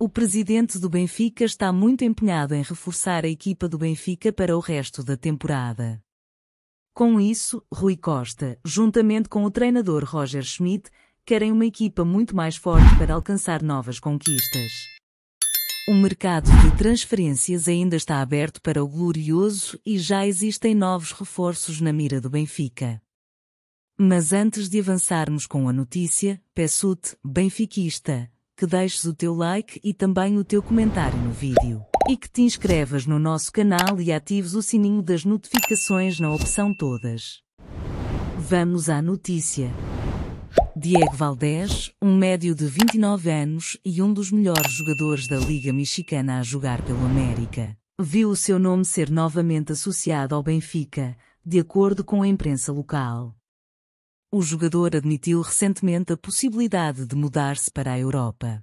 O presidente do Benfica está muito empenhado em reforçar a equipa do Benfica para o resto da temporada. Com isso, Rui Costa, juntamente com o treinador Roger Schmidt, querem uma equipa muito mais forte para alcançar novas conquistas. O mercado de transferências ainda está aberto para o glorioso e já existem novos reforços na mira do Benfica. Mas antes de avançarmos com a notícia, Pessut, benfiquista, que deixes o teu like e também o teu comentário no vídeo. E que te inscrevas no nosso canal e atives o sininho das notificações na opção Todas. Vamos à notícia. Diego Valdés, um médio de 29 anos e um dos melhores jogadores da Liga Mexicana a jogar pelo América, viu o seu nome ser novamente associado ao Benfica, de acordo com a imprensa local. O jogador admitiu recentemente a possibilidade de mudar-se para a Europa.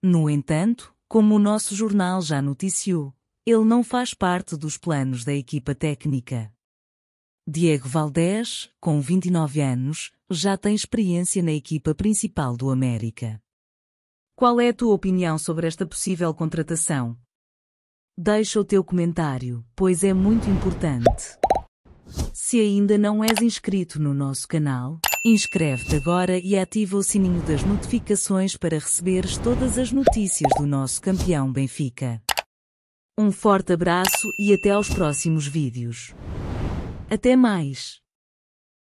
No entanto, como o nosso jornal já noticiou, ele não faz parte dos planos da equipa técnica. Diego Valdés, com 29 anos, já tem experiência na equipa principal do América. Qual é a tua opinião sobre esta possível contratação? Deixa o teu comentário, pois é muito importante. Se ainda não és inscrito no nosso canal, inscreve-te agora e ativa o sininho das notificações para receberes todas as notícias do nosso campeão Benfica. Um forte abraço e até aos próximos vídeos. Até mais!